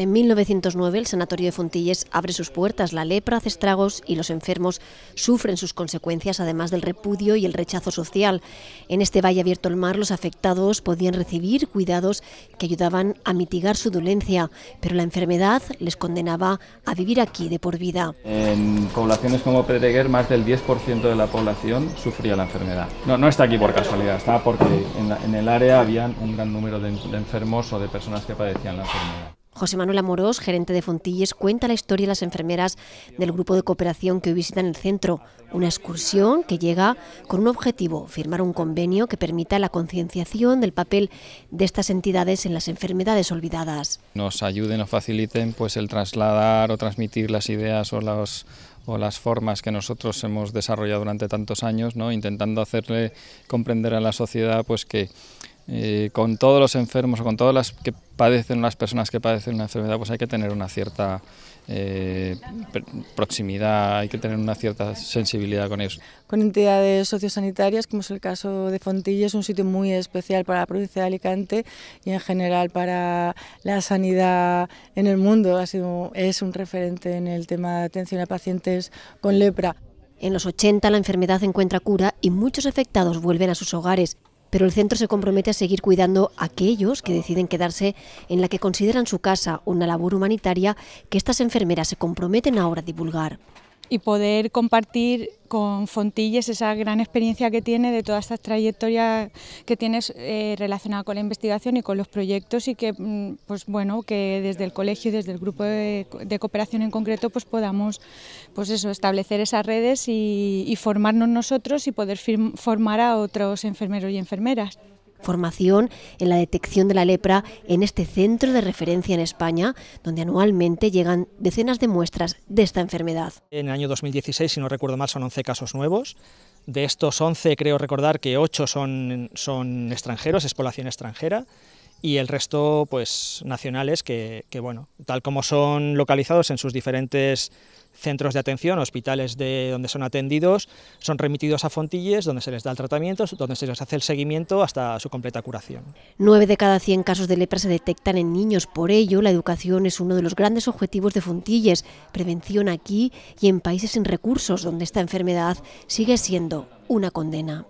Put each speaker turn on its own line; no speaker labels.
En 1909 el Sanatorio de Fontilles abre sus puertas, la lepra hace estragos y los enfermos sufren sus consecuencias, además del repudio y el rechazo social. En este valle abierto al mar los afectados podían recibir cuidados que ayudaban a mitigar su dolencia, pero la enfermedad les condenaba a vivir aquí de por vida. En
poblaciones como Predeguer más del 10% de la población sufría la enfermedad. No, no está aquí por casualidad, está porque en, el área había un gran número de enfermos o de personas que padecían la enfermedad.
José Manuel Amorós, gerente de Fontilles, cuenta la historia de las enfermeras del grupo de cooperación que hoy visitan el centro. Una excursión que llega con un objetivo, firmar un convenio que permita la concienciación del papel de estas entidades en las enfermedades olvidadas.
Nos ayuden o faciliten pues, el trasladar o transmitir las ideas o las o las formas que nosotros hemos desarrollado durante tantos años, ¿no? intentando hacerle comprender a la sociedad pues que eh, con todos los enfermos o con todas las que padecen, las personas que padecen una enfermedad, pues hay que tener una cierta eh, proximidad, hay que tener una cierta sensibilidad con ellos.
Con entidades sociosanitarias, como es el caso de Fontilla, es un sitio muy especial para la provincia de Alicante y en general para la
sanidad en el mundo. es un referente en el tema de atención a pacientes con lepra. En los 80 la enfermedad encuentra cura y muchos afectados vuelven a sus hogares pero el centro se compromete a seguir cuidando a aquellos que deciden quedarse en la que consideran su casa, una labor humanitaria que estas enfermeras se comprometen ahora a divulgar
y poder compartir con Fontilles esa gran experiencia que tiene de todas estas trayectorias que tienes eh, relacionada con la investigación y con los proyectos y que mm, pues bueno que desde el colegio y desde el grupo de, cooperación en concreto pues podamos pues eso establecer esas redes y, formarnos nosotros y poder formar a otros enfermeros
y enfermeras formación en la detección de la lepra en este centro de referencia en España, donde anualmente llegan decenas de muestras de esta enfermedad.
En el año 2016, si no recuerdo mal, son 11 casos nuevos. De estos 11, creo recordar que 8 son, son extranjeros, es población extranjera, y el resto, pues, nacionales que, bueno, tal como son localizados en sus diferentes centros de atención, hospitales de donde son atendidos, son remitidos a Fontilles, donde se les da el tratamiento, donde se les hace el seguimiento hasta su completa curación.
Nueve de cada 100 casos de lepra se detectan en niños, por ello la educación es uno de los grandes objetivos de Fontilles, prevención aquí y en países sin recursos, donde esta enfermedad sigue siendo una condena.